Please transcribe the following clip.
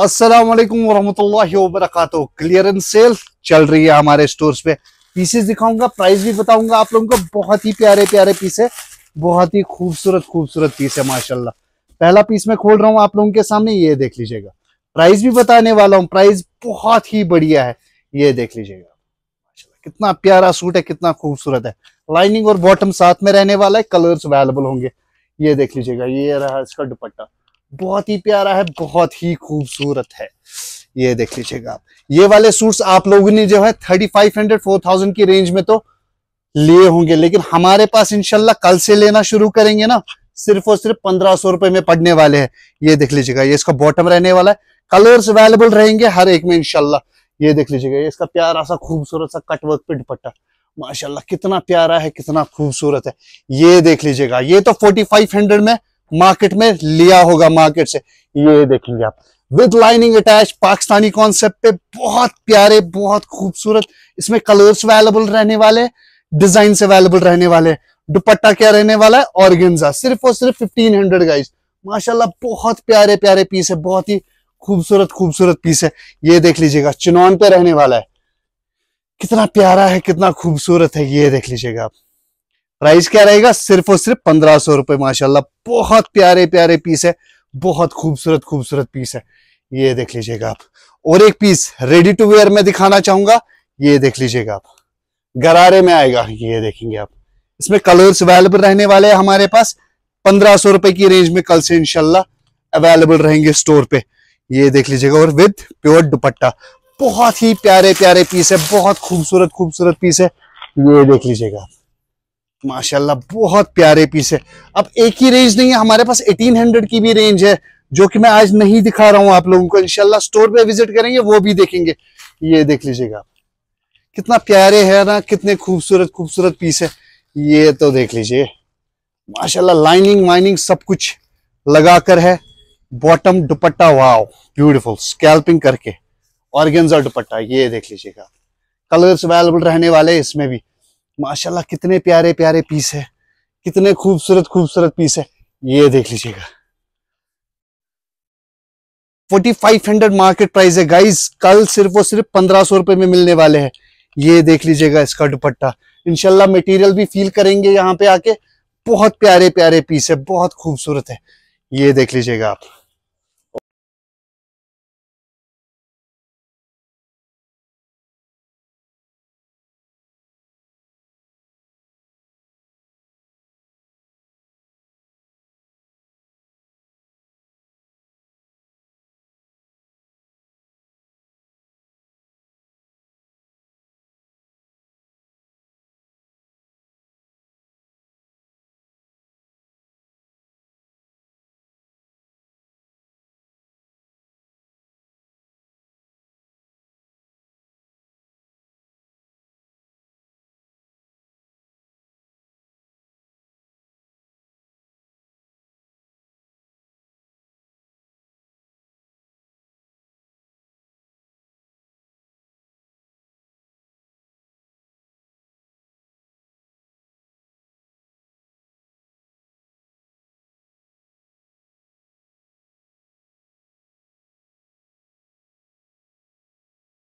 अस्सलाम वालेकुम वरहमतुल्लाहि क्लियर एंड सेल चल रही है हमारे स्टोर्स पे पीसेस दिखाऊंगा प्राइस भी बताऊंगा आप लोगों को बहुत ही प्यारे प्यारे पीस है बहुत ही खूबसूरत खूबसूरत पीस है माशाल्लाह पहला पीस मैं खोल रहा हूँ आप लोगों के सामने ये देख लीजिएगा प्राइस भी बताने वाला हूँ प्राइस बहुत ही बढ़िया है ये देख लीजिएगा कितना प्यारा सूट है कितना खूबसूरत है लाइनिंग और बॉटम साथ में रहने वाला है कलर्स अवेलेबल होंगे ये देख लीजिएगा ये रहा इसका दुपट्टा बहुत ही प्यारा है बहुत ही खूबसूरत है ये देख लीजिएगा आप ये वाले सूट्स आप लोगों ने जो है thirty five hundred four thousand की रेंज में तो लिए होंगे लेकिन हमारे पास इनशाला कल से लेना शुरू करेंगे ना सिर्फ और सिर्फ पंद्रह सौ रुपए में पड़ने वाले हैं ये देख लीजिएगा ये इसका बॉटम रहने वाला है कलर्स अवेलेबल रहेंगे हर एक में इनशाला ये देख लीजिएगा ये इसका प्यारा सा खूबसूरत सा कटवर्क पे दुपट्टा माशाल्लाह कितना प्यारा है कितना खूबसूरत है ये देख लीजिएगा ये तो फोर्टी फाइव हंड्रेड में मार्केट में लिया होगा मार्केट से ये देखेंगे आप with lining attach Pakistani concept पे बहुत प्यारे बहुत खूबसूरत इसमें कलर्स अवेलेबल रहने वाले डिजाइन अवेलेबल रहने वाले दुपट्टा क्या रहने वाला है ऑर्गेन्जा सिर्फ और सिर्फ फिफ्टीन हंड्रेड गाइज माशाल्लाह बहुत प्यारे प्यारे पीस है बहुत ही खूबसूरत खूबसूरत पीस है ये देख लीजिएगा चुनौन पे रहने वाला है कितना प्यारा है कितना खूबसूरत है ये देख लीजिएगा आप प्राइस क्या रहेगा सिर्फ और सिर्फ पंद्रह सौ रुपए माशाला बहुत प्यारे प्यारे पीस है बहुत खूबसूरत खूबसूरत पीस है ये देख लीजिएगा आप और एक पीस रेडी टू वेयर में दिखाना चाहूंगा ये देख लीजिएगा आप गरारे में आएगा ये देखेंगे आप इसमें कलर्स अवेलेबल रहने वाले हैं हमारे पास पंद्रह सौ रुपए की रेंज में कल से इनशाला अवेलेबल रहेंगे स्टोर पे ये देख लीजिएगा और विद प्योर दुपट्टा बहुत ही प्यारे प्यारे पीस है बहुत खूबसूरत खूबसूरत पीस है ये देख लीजिएगा आप माशाल्लाह बहुत प्यारे पीस है अब एक ही रेंज नहीं है हमारे पास 1800 की भी रेंज है जो कि मैं आज नहीं दिखा रहा हूं आप लोगों को इनशाला स्टोर पे विजिट करेंगे वो भी देखेंगे ये देख लीजिएगा आप कितना प्यारे है ना कितने खूबसूरत खूबसूरत पीस है ये तो देख लीजिए माशाला लाइनिंग वाइनिंग सब कुछ लगाकर है bottom dupatta wow beautiful scalloping करके ऑर्गेन्जा दुपट्टा ये देख लीजिएगा कलर्स अवेलेबल रहने वाले इसमें भी माशाल्लाह कितने प्यारे प्यारे पीस है कितने खूबसूरत खूबसूरत पीस है ये देख लीजिएगा 4500 मार्केट प्राइस है गाइस कल सिर्फ और सिर्फ पंद्रह सौ रुपए में मिलने वाले हैं ये देख लीजिएगा इसका दुपट्टा इनशाला मटेरियल भी फील करेंगे यहाँ पे आके बहुत प्यारे प्यारे पीस है बहुत खूबसूरत है ये देख लीजिएगा आप